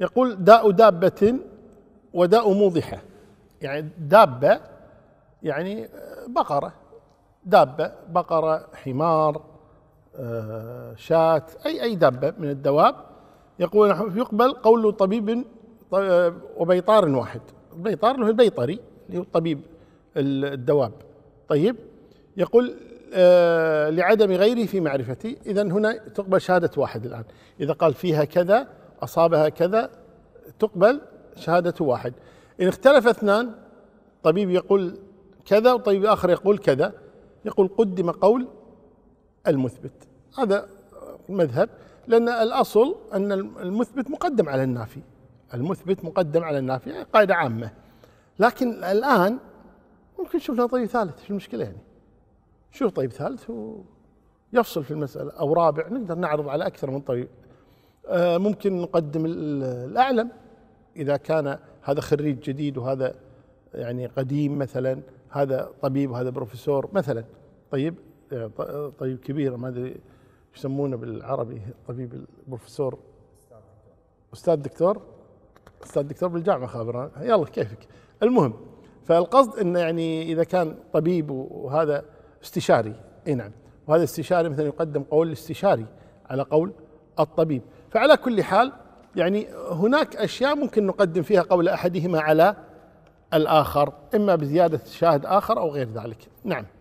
يقول داء دابة وداء موضحة يعني دابة يعني آه، بقرة دابة بقرة حمار آه، شاة أي أي دابة من الدواب يقول يقبل قول طبيب آه، وبيطار واحد البيطار اللي هو البيطري اللي هو طبيب الدواب طيب يقول لعدم غيره في معرفتي إذا هنا تقبل شهادة واحد الآن إذا قال فيها كذا أصابها كذا تقبل شهادة واحد إن اختلف اثنان طبيب يقول كذا وطبيب آخر يقول كذا يقول قدم قول المثبت هذا مذهب لأن الأصل أن المثبت مقدم على النافي المثبت مقدم على النافي يعني قاعدة عامة لكن الآن ممكن نشوف طبيب ثالث في المشكلة يعني شوف طبيب ثالث ويفصل في المسألة أو رابع نقدر نعرض على أكثر من طبيب آه، ممكن نقدم الأعلم إذا كان هذا خريج جديد وهذا يعني قديم مثلا هذا طبيب وهذا بروفيسور مثلا طيب آه، طبيب كبير ما ادري يسمونه بالعربي طبيب البروفيسور استاذ دكتور استاذ دكتور بالجامعه خابر يلا كيفك المهم فالقصد انه يعني اذا كان طبيب وهذا استشاري اي نعم وهذا استشاري مثلا يقدم قول الاستشاري على قول الطبيب فعلى كل حال يعني هناك أشياء ممكن نقدم فيها قول أحدهما على الآخر إما بزيادة شاهد آخر أو غير ذلك نعم